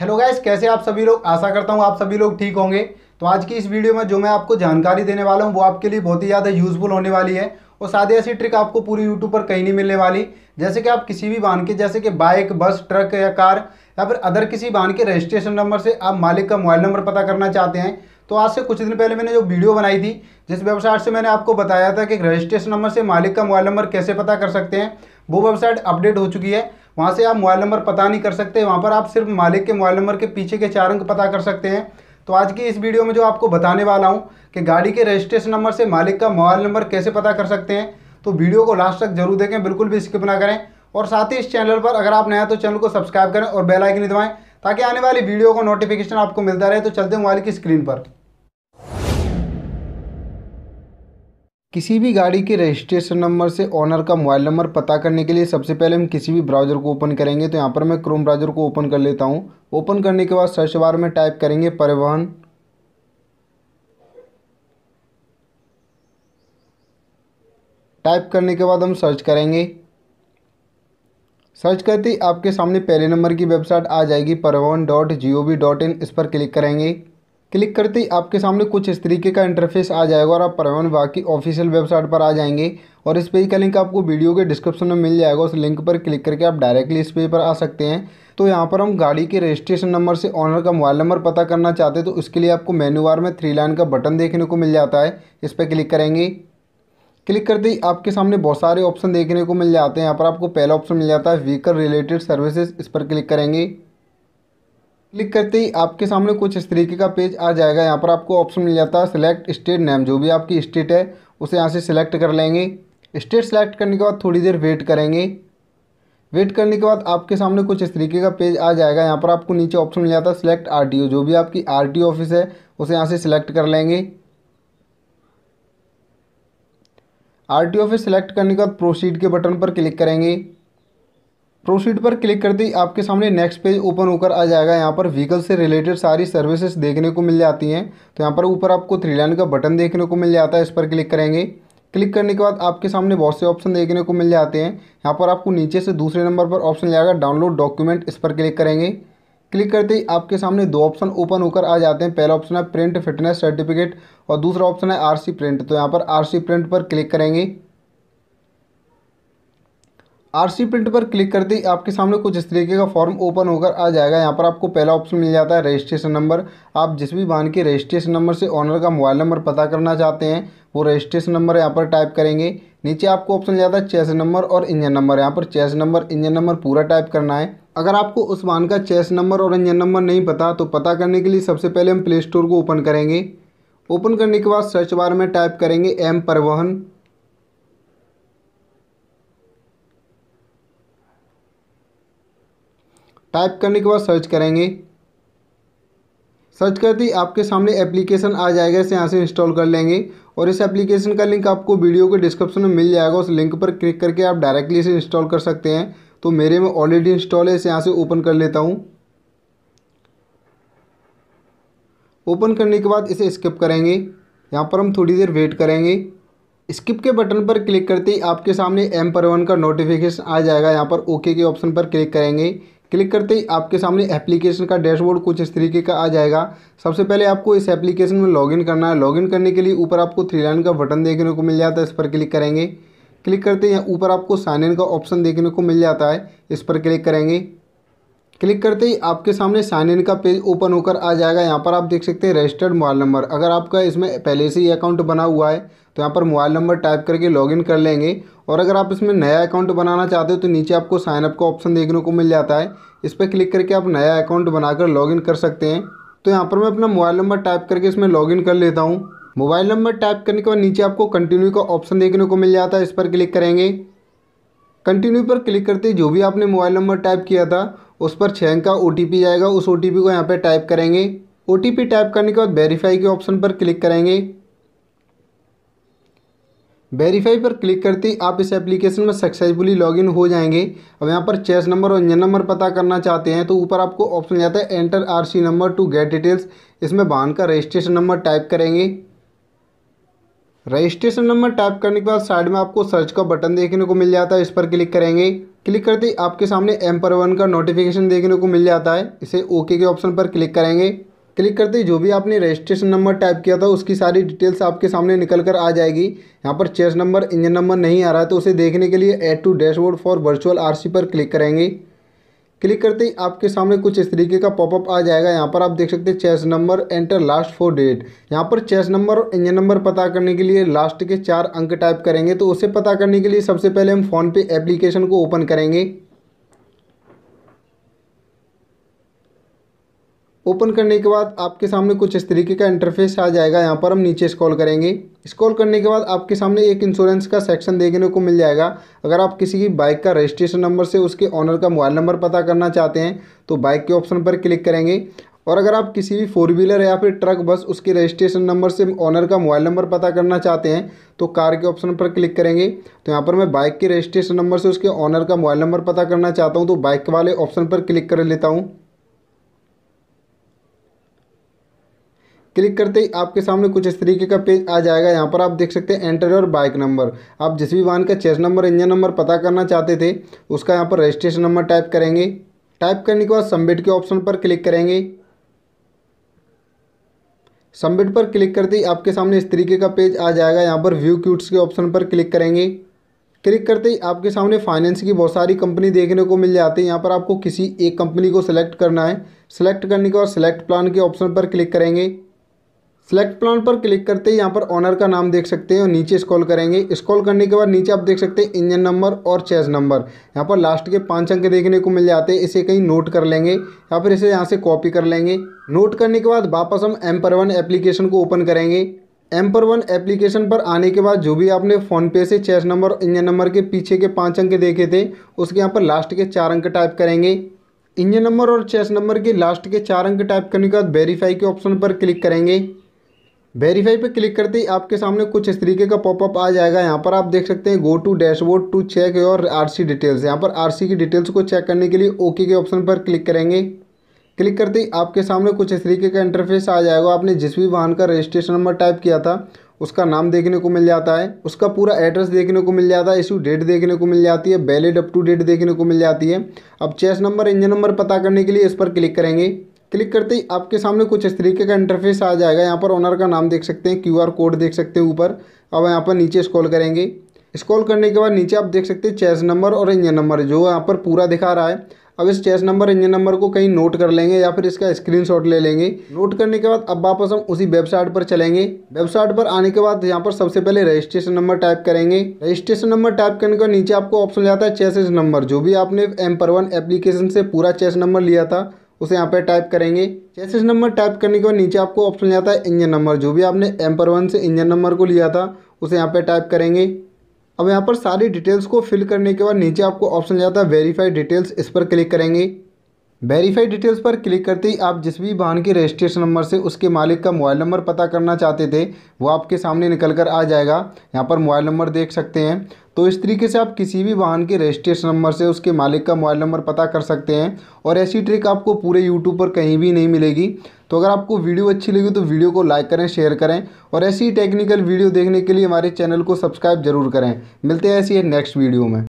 hello guys कैसे आप सभी लोग आशा करता हूँ आप सभी लोग ठीक होंगे तो आज की इस वीडियो में जो मैं आपको जानकारी देने वाला हूँ वो आपके लिए बहुत ही ज़्यादा यूजफुल होने वाली है और सादी ऐसी ट्रिक आपको पूरी यूट्यूब पर कहीं नहीं मिलने वाली जैसे कि आप किसी भी वाहन के जैसे कि बाइक बस ट्रक या कार या फिर अदर किसी वाहन के रजिस्ट्रेशन नंबर से आप मालिक का मोबाइल नंबर पता करना चाहते हैं तो आज से कुछ दिन पहले मैंने जो वीडियो बनाई थी जिस वेबसाइट से मैंने आपको बताया था कि रजिस्ट्रेशन नंबर से मालिक का मोबाइल नंबर कैसे पता कर सकते हैं वो वेबसाइट अपडेट हो चुकी है वहाँ से आप मोबाइल नंबर पता नहीं कर सकते वहाँ पर आप सिर्फ मालिक के मोबाइल नंबर के पीछे के चार अंक पता कर सकते हैं तो आज की इस वीडियो में जो आपको बताने वाला हूँ कि गाड़ी के रजिस्ट्रेशन नंबर से मालिक का मोबाइल नंबर कैसे पता कर सकते हैं तो वीडियो को लास्ट तक जरूर देखें बिल्कुल भी स्किप ना करें और साथ ही इस चैनल पर अगर आप नया तो चैनल को सब्सक्राइब करें और बेल आइकन दबाएं ताकि आने वाली वीडियो का नोटिफिकेशन आपको मिलता रहे तो चलते हैं मोबाइल की स्क्रीन पर किसी भी गाड़ी के रजिस्ट्रेशन नंबर से ओनर का मोबाइल नंबर पता करने के लिए सबसे पहले हम किसी भी ब्राउज़र को ओपन करेंगे तो यहाँ पर मैं क्रोम ब्राउज़र को ओपन कर लेता हूँ ओपन करने के बाद सर्च बार में टाइप करेंगे परिवहन टाइप करने के बाद हम सर्च करेंगे सर्च करते ही आपके सामने पहले नंबर की वेबसाइट आ जाएगी Parivahan dot G O V dot in इस पर क्लिक करेंगे क्लिक करते ही आपके सामने कुछ इस तरीके का इंटरफेस आ जाएगा और आप परिवहन विभाग की ऑफिशियल वेबसाइट पर आ जाएंगे और इस पेज का लिंक आपको वीडियो के डिस्क्रिप्शन में मिल जाएगा उस लिंक पर क्लिक करके आप डायरेक्टली इस पेज पर आ सकते हैं तो यहाँ पर हम गाड़ी के रजिस्ट्रेशन नंबर से ऑनर का मोबाइल नंबर पता करना चाहते हैं तो उसके लिए आपको मेन्यू बार में थ्री लाइन का बटन देखने को मिल जाता है इस पर क्लिक करेंगे क्लिक करते ही आपके सामने बहुत सारे ऑप्शन देखने को मिल जाते हैं यहाँ पर आपको पहला ऑप्शन मिल जाता है व्हीकल रिलेटेड सर्विसेज इस पर क्लिक करेंगे क्लिक करते ही आपके सामने कुछ इस तरीके का पेज आ जाएगा यहाँ पर आपको ऑप्शन मिल जाता है सिलेक्ट स्टेट नेम जो भी आपकी स्टेट है उसे यहाँ से सिलेक्ट कर लेंगे स्टेट सेलेक्ट करने के बाद थोड़ी देर वेट करेंगे वेट करने के बाद आपके सामने कुछ इस तरीके का पेज आ जाएगा यहाँ पर आपको नीचे ऑप्शन मिल जाता है सिलेक्ट आर जो भी आपकी आर ऑफिस है उसे यहाँ से सिलेक्ट कर लेंगे आर ऑफिस सेलेक्ट करने के बाद प्रोसीड के बटन पर क्लिक करेंगे प्रोसीड पर क्लिक करते ही आपके सामने नेक्स्ट पेज ओपन होकर आ जाएगा यहाँ पर व्हीकल से रिलेटेड सारी सर्विसेज देखने को मिल जाती हैं तो यहाँ पर ऊपर आपको थ्री लाइन का बटन देखने को मिल जाता है इस पर क्लिक करेंगे क्लिक करने के बाद आपके सामने बहुत से ऑप्शन देखने को मिल जाते हैं यहाँ पर आपको नीचे से दूसरे नंबर पर ऑप्शन जाएगा डाउनलोड डॉक्यूमेंट इस पर क्लिक करेंगे क्लिक करते ही आपके सामने दो ऑप्शन ओपन होकर आ जाते हैं पहला ऑप्शन है प्रिंट फिटनेस सर्टिफिकेट और दूसरा ऑप्शन है आरसी प्रिंट तो यहाँ पर आरसी प्रिंट पर क्लिक करेंगे आरसी प्रिंट पर क्लिक करते ही आपके सामने कुछ इस तरीके का फॉर्म ओपन होकर आ जाएगा यहाँ पर आपको पहला ऑप्शन मिल जाता है रजिस्ट्रेशन नंबर आप जिस भी वाहन के रजिस्ट्रेशन नंबर से ऑनर का मोबाइल नंबर पता करना चाहते हैं वो रजिस्ट्रेशन नंबर यहाँ पर टाइप करेंगे नीचे आपको ऑप्शन मिल जाता है चेस नंबर और इंजन नंबर यहाँ पर चेस नंबर इंजन नंबर पूरा टाइप करना है अगर आपको उस वाहन का चेस नंबर और इंजन नंबर नहीं पता तो पता करने के लिए सबसे पहले हम प्ले स्टोर को ओपन करेंगे ओपन करने के बाद सर्च बार में टाइप करेंगे एम परिवहन टाइप करने के बाद सर्च करेंगे सर्च करते ही आपके सामने एप्लीकेशन आ जाएगा इसे यहाँ से इंस्टॉल कर लेंगे और इस एप्लीकेशन का लिंक आपको वीडियो के डिस्क्रिप्शन में मिल जाएगा उस लिंक पर क्लिक करके आप डायरेक्टली इसे इंस्टॉल कर सकते हैं तो मेरे में ऑलरेडी इंस्टॉल है इसे यहाँ से ओपन कर लेता हूँ ओपन करने के बाद इसे स्किप करेंगे यहाँ पर हम थोड़ी देर वेट करेंगे स्किप के बटन पर क्लिक करते ही आपके सामने एम परवन का नोटिफिकेशन आ जाएगा यहाँ पर ओके के ऑप्शन पर क्लिक करेंगे क्लिक करते ही आपके सामने एप्लीकेशन का डैशबोर्ड कुछ इस तरीके का आ जाएगा सबसे पहले आपको इस एप्लीकेशन में लॉगिन करना है लॉगिन करने के लिए ऊपर आपको थ्री लाइन का बटन देखने को मिल जाता है इस पर क्लिक करेंगे क्लिक करते ही ऊपर आपको साइन इन का ऑप्शन देखने को मिल जाता है इस पर क्लिक करेंगे क्लिक करते ही आपके सामने साइन इन का पेज ओपन होकर आ जाएगा यहाँ पर आप देख सकते हैं रजिस्टर्ड मोबाइल नंबर अगर आपका इसमें पहले से ही अकाउंट बना हुआ है तो यहाँ पर मोबाइल नंबर टाइप करके लॉगिन कर लेंगे और अगर आप इसमें नया अकाउंट बनाना चाहते हो तो नीचे आपको साइनअप का ऑप्शन देखने को मिल जाता है इस पर क्लिक करके आप नया अकाउंट बनाकर लॉगिन कर सकते हैं तो यहाँ पर मैं अपना मोबाइल नंबर टाइप करके इसमें लॉगिन कर लेता हूँ मोबाइल नंबर टाइप करने के बाद नीचे आपको कंटिन्यू का ऑप्शन देखने को मिल जाता है इस पर क्लिक करेंगे कंटिन्यू पर क्लिक करते जो भी आपने मोबाइल नंबर टाइप किया था उस पर छः अंक का ओ जाएगा उस ओ को यहाँ पर टाइप करेंगे ओ टाइप करने के बाद वेरीफाई के ऑप्शन पर क्लिक करेंगे वेरीफाई पर क्लिक करते ही आप इस एप्लीकेशन में सक्सेसफुली लॉगिन हो जाएंगे अब यहाँ पर चेस नंबर और इंजन नंबर पता करना चाहते हैं तो ऊपर आपको ऑप्शन जाता है enter RC number to get details इसमें वाहन का रजिस्ट्रेशन नंबर टाइप करेंगे रजिस्ट्रेशन नंबर टाइप करने के बाद साइड में आपको सर्च का बटन देखने को मिल जाता है इस पर क्लिक करेंगे क्लिक करते ही आपके सामने एम पर वन का नोटिफिकेशन देखने को मिल जाता है इसे ओके के ऑप्शन पर क्लिक करेंगे क्लिक करते ही जो भी आपने रजिस्ट्रेशन नंबर टाइप किया था उसकी सारी डिटेल्स आपके सामने निकल कर आ जाएगी यहाँ पर चेस नंबर इंजन नंबर नहीं आ रहा है तो उसे देखने के लिए add to dashboard for virtual RC पर क्लिक करेंगे क्लिक करते ही आपके सामने कुछ इस तरीके का पॉपअप आ जाएगा यहाँ पर आप देख सकते हैं chassis number enter last four डेट यहाँ पर चेस नंबर और इंजन नंबर पता करने के लिए लास्ट के चार अंक टाइप करेंगे तो उसे पता करने के लिए सबसे पहले हम फ़ोन पे एप्लीकेशन को ओपन करेंगे ओपन करने के बाद आपके सामने कुछ इस तरीके का इंटरफेस आ जाएगा यहाँ पर हम नीचे स्क्रॉल करेंगे स्क्रॉल करने के बाद आपके सामने एक इंश्योरेंस का सेक्शन देखने को मिल जाएगा अगर आप किसी की बाइक का रजिस्ट्रेशन नंबर से उसके ऑनर का मोबाइल नंबर पता करना चाहते हैं तो बाइक के ऑप्शन पर क्लिक करेंगे और अगर आप किसी भी फोर व्हीलर या फिर ट्रक बस उसके रजिस्ट्रेशन नंबर से ऑनर का मोबाइल नंबर पता करना चाहते हैं तो कार के ऑप्शन पर क्लिक करेंगे तो यहाँ पर मैं बाइक के रजिस्ट्रेशन नंबर से उसके ऑनर का मोबाइल नंबर पता करना चाहता हूँ तो बाइक वाले ऑप्शन पर क्लिक कर लेता हूँ क्लिक करते ही आपके सामने कुछ इस तरीके का पेज आ जाएगा यहाँ पर आप देख सकते हैं एंटर और बाइक नंबर आप जिस भी वाहन का चेस नंबर इंजन नंबर पता करना चाहते थे उसका यहाँ पर रजिस्ट्रेशन नंबर टाइप करेंगे टाइप करने के बाद सबमिट के ऑप्शन पर क्लिक करेंगे सबमिट पर क्लिक करते ही आपके सामने इस तरीके का पेज आ जाएगा यहाँ पर व्यू क्यूट्स के ऑप्शन पर क्लिक करेंगे क्लिक करते ही आपके सामने फाइनेंस की बहुत सारी कंपनी देखने को मिल जाती है यहाँ पर आपको किसी एक कंपनी को सिलेक्ट करना है सिलेक्ट करने के बाद सिलेक्ट प्लान के ऑप्शन पर क्लिक करेंगे सेलेक्ट प्लान पर क्लिक करते ही यहाँ पर ऑनर का नाम देख सकते हैं और नीचे स्क्रॉल करेंगे स्क्रॉल करने के बाद नीचे आप देख सकते हैं इंजन नंबर और चेस नंबर यहाँ पर लास्ट के पांच अंक देखने को मिल जाते हैं इसे कहीं नोट कर लेंगे या फिर इसे यहाँ से कॉपी कर लेंगे नोट करने के बाद वापस हम एम पर वन एप्लीकेशन को ओपन करेंगे एम पर वन एप्लीकेशन पर आने के बाद जो भी आपने फ़ोनपे से चेस नंबर इंजन नंबर के पीछे के पाँच अंक देखे थे उसके यहाँ पर लास्ट के चार अंक टाइप करेंगे इंजन नंबर और चेस नंबर के लास्ट के चार अंक टाइप करने के बाद वेरीफाई के ऑप्शन पर क्लिक करेंगे वेरीफाई पे क्लिक करते ही आपके सामने कुछ इस तरीके का पॉपअप आ जाएगा यहाँ पर आप देख सकते हैं go to dashboard to check your RC details यहाँ पर आरसी की डिटेल्स को चेक करने के लिए ओके के ऑप्शन पर क्लिक करेंगे क्लिक करते ही आपके सामने कुछ इस तरीके का इंटरफेस आ जाएगा आपने जिस भी वाहन का रजिस्ट्रेशन नंबर टाइप किया था उसका नाम देखने को मिल जाता है उसका पूरा एड्रेस देखने को मिल जाता है इशू डेट देखने को मिल जाती है वैलिड अप टू डेट देखने को मिल जाती है अब चेस नंबर इंजन नंबर पता करने के लिए इस पर क्लिक करेंगे क्लिक करते ही आपके सामने कुछ इस तरीके का इंटरफेस आ जाएगा यहाँ पर ऑनर का नाम देख सकते हैं क्यूआर कोड देख सकते हैं ऊपर अब यहाँ पर नीचे स्क्रॉल करेंगे स्क्रॉल करने के बाद नीचे आप देख सकते हैं चेस नंबर और इंजन नंबर जो यहाँ पर पूरा दिखा रहा है अब इस चेस नंबर इंजन नंबर को कहीं नोट कर लेंगे या फिर इसका स्क्रीन ले लेंगे नोट करने के बाद अब वापस हम उसी वेबसाइट पर चलेंगे वेबसाइट पर आने के बाद यहाँ पर सबसे पहले रजिस्ट्रेशन नंबर टाइप करेंगे रजिस्ट्रेशन नंबर टाइप करने के नीचे आपको ऑप्शन जाता है चेस नंबर जो भी आपने एम पर वन एप्लीकेशन से पूरा चेस नंबर लिया था उसे यहाँ पे टाइप करेंगे जैसे नंबर टाइप करने के बाद नीचे आपको ऑप्शन जाता है इंजन नंबर जो भी आपने एम्पर वन से इंजन नंबर को लिया था उसे यहाँ पे टाइप करेंगे अब यहाँ पर सारी डिटेल्स को फिल करने के बाद नीचे आपको ऑप्शन जाता है वेरीफाई डिटेल्स इस पर क्लिक करेंगे वेरीफाई डिटेल्स पर क्लिक करते ही आप जिस भी वाहन के रजिस्ट्रेशन नंबर से उसके मालिक का मोबाइल नंबर पता करना चाहते थे वो आपके सामने निकल कर आ जाएगा यहाँ पर मोबाइल नंबर देख सकते हैं तो इस तरीके से आप किसी भी वाहन के रजिस्ट्रेशन नंबर से उसके मालिक का मोबाइल नंबर पता कर सकते हैं और ऐसी ट्रिक आपको पूरे यूट्यूब पर कहीं भी नहीं मिलेगी तो अगर आपको वीडियो अच्छी लगी तो वीडियो को लाइक करें शेयर करें और ऐसी टेक्निकल वीडियो देखने के लिए हमारे चैनल को सब्सक्राइब जरूर करें मिलते हैं ऐसी नेक्स्ट वीडियो में